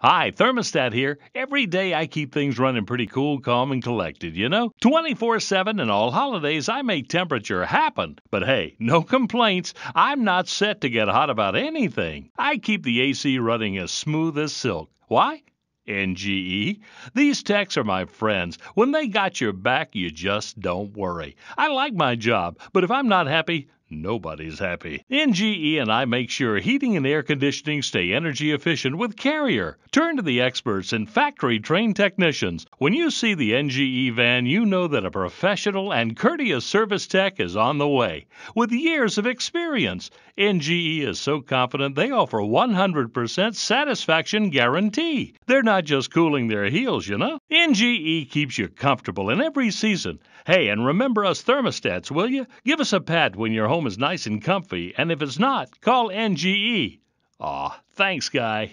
Hi, Thermostat here. Every day I keep things running pretty cool, calm, and collected, you know? 24 7 and all holidays, I make temperature happen. But hey, no complaints. I'm not set to get hot about anything. I keep the AC running as smooth as silk. Why? NGE. These techs are my friends. When they got your back, you just don't worry. I like my job, but if I'm not happy, Nobody's happy. NGE and I make sure heating and air conditioning stay energy efficient with Carrier. Turn to the experts and factory trained technicians. When you see the NGE van, you know that a professional and courteous service tech is on the way. With years of experience, NGE is so confident they offer 100% satisfaction guarantee. They're not just cooling their heels, you know. NGE keeps you comfortable in every season. Hey, and remember us thermostats, will you? Give us a pat when you're home home is nice and comfy, and if it's not, call NGE. Aw, thanks, guy.